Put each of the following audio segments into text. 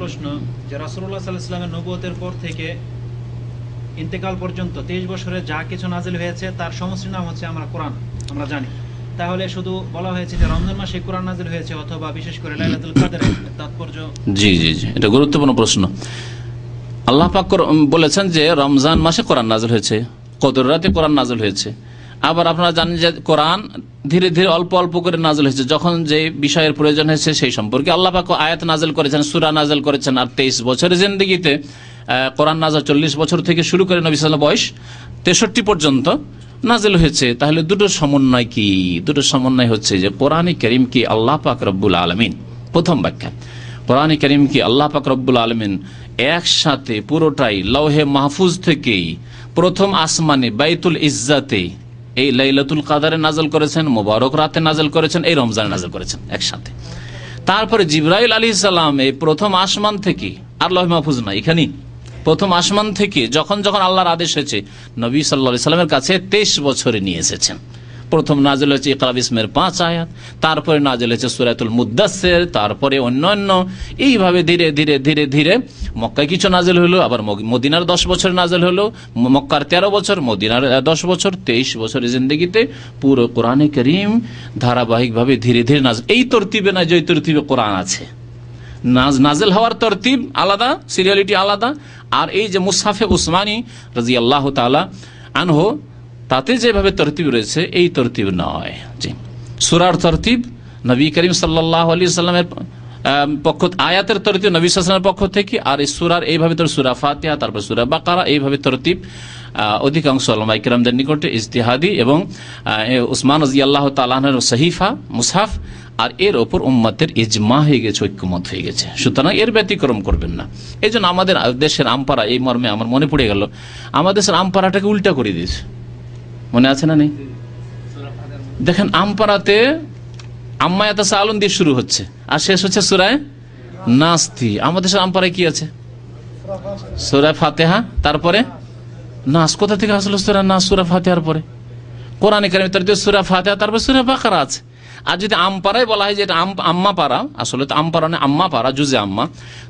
প্রশ্ন যে রাসুল্লাহ সাল্লাহামের নবুয়তের পর থেকে ইন্তেকাল পর্যন্ত তেইশ বছরে যা কিছু নাজিল হয়েছে তার সমষ্টির নাম হচ্ছে আমরা কোরআন আমরা জানি তাহলে শুধু বলা হয়েছে যে রমজান মাসে কোরআন নাজিল হয়েছে অথবা বিশেষ করে লাইলাতুল কাদের তাৎপর্য জি জি জি এটা গুরুত্বপূর্ণ প্রশ্ন আল্লাহ পাক বলেছেন যে রমজান মাসে কোরআন নাজিল হয়েছে কদর রাতে কোরআন নাজিল হয়েছে আবার আপনারা জানেন যে কোরআন ধীরে ধীরে অল্প অল্প করে নাজল হয়েছে যখন যে বিষয়ের প্রয়োজন হয়েছে সেই সম্পর্কে আল্লাপাক আয়াত নাজল করেছেন সুরা নাজল করেছেন আর তেইশ বছরের জিন্দিগিতে কোরআন নাজল চল্লিশ বছর থেকে শুরু করে নবী সাল বয়স তেষট্টি পর্যন্ত নাজেল হয়েছে তাহলে দুটো সমন্বয় কি দুটো সমন্বয় হচ্ছে যে কোরআন করিম কি আল্লাহ পাক রব্বুল আলমিন প্রথম ব্যাখ্যা কোরআন করিম কি আল্লাহ পাক রব্বুল আলমিন একসাথে পুরোটাই লৌহে মাহফুজ থেকেই প্রথম আসমানে বাইতুল ইজ্জাতে এই লাইলাতুল কাদারে নাজল করেছেন মোবারক রাতে নাজল করেছেন এই রমজানে নাজল করেছেন একসাথে তারপরে জিব্রাইল আলী সালাম এই প্রথম আসমান থেকে আল্লাহ মাহফুজ না এখানে প্রথম আসমান থেকে যখন যখন আল্লাহর আদেশ হয়েছে নবী সাল্লা সাল্লামের কাছে তেইশ বছরে নিয়ে এসেছেন প্রথম নাজেল হয়েছে ইকলাব ইসমের পাঁচ আয়াত তারপরে নাজেল হয়েছে সুরাতুল মুদাসের তারপরে অন্যান্য এইভাবে ধীরে ধীরে ধীরে ধীরে মক্কায় কিছু নাজেল হলো আবার মদিনার দশ বছর নাজেল হলো মক্কার তেরো বছর মদিনার দশ বছর তেইশ বছরের জিন্দগিতে পুরো কোরআনে করিম ধারাবাহিকভাবে ধীরে ধীরে নাজ এই তরতিবে না যে তরতিবে কোরআন আছে নাজ নাজেল হওয়ার তরতিব আলাদা সিরিয়ালিটি আলাদা আর এই যে মুসাফে উসমানী রাজি আল্লাহ তালা আনহো তাতে যেভাবে তরতিব রয়েছে এই তরতিব নয় জি সুরার তরতিব নবী করিম সাল্লাহ আলি সাল্লামের পক্ষ আয়াতের তরতিব নবী সালামের পক্ষ থেকে আর এই সুরার এইভাবে তোর সুরা ফাতিয়া তারপর সুরা বাকারা এইভাবে তরতিব অধিকাংশ ইকরামদের নিকটে ইজতিহাদি এবং উসমান রাজি আল্লাহ তালাহনের সহিফা মুসাফ আর এর ওপর উম্মাতের ইজমা হয়ে গেছে ঐক্যমত হয়ে গেছে সুতরাং এর ব্যতিক্রম করবেন না এই আমাদের দেশের আমপাড়া এই মর্মে আমার মনে পড়ে গেল আমাদের দেশের আমপাড়াটাকে উল্টা করে দিয়েছে মনে আছে না নেই দেখেন আমপাড়াতে আম্মা এত আলুন দিয়ে শুরু হচ্ছে আর শেষ হচ্ছে সুরায় নাস্তি আমাদের সাথে আমপাড়ায় কি আছে সুরায় ফাতেহা তারপরে নাস কোথা থেকে আসলো সুরা নাস সুরা ফাতেহার পরে কোরআন কারিমে তার সুরা ফাতেহা তারপরে সুরা বাকারা আছে আর যদি পাড়ায় বলা হয় যে এটা আম আম্মা পাড়া আসলে তো আমপাড়া না আম্মা পাড়া জুজে আম্মা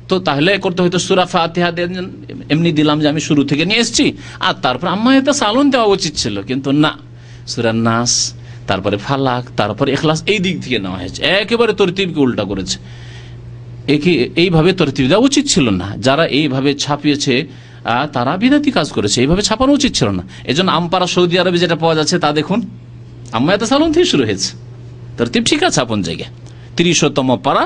তো তাহলে করতে হয়তো সুরা ফাতিহা দেন এমনি দিলাম যে আমি শুরু থেকে নিয়ে এসেছি আর তারপর আম্মা এটা সালন দেওয়া উচিত ছিল কিন্তু না সুরা নাস তারপরে ফালাক তারপরে এখলাস এই দিক থেকে নেওয়া হয়েছে একেবারে তরতিবকে উল্টা করেছে একে এইভাবে তরতিব দেওয়া উচিত ছিল না যারা এইভাবে ছাপিয়েছে তারা বিনাতি কাজ করেছে এইভাবে ছাপানো উচিত ছিল না এই জন্য আমপাড়া সৌদি আরবে যেটা পাওয়া যাচ্ছে তা দেখুন আম্মা এত সালন থেকে শুরু হয়েছে তরতিব ঠিক আছে আপন জায়গায় তিরিশতম পারা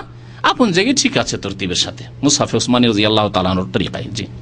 আপন জায়গায় ঠিক আছে তরতিবের সাথে মুসাফে উসমানি রাজি আল্লাহ তালানোর তরিকায় জি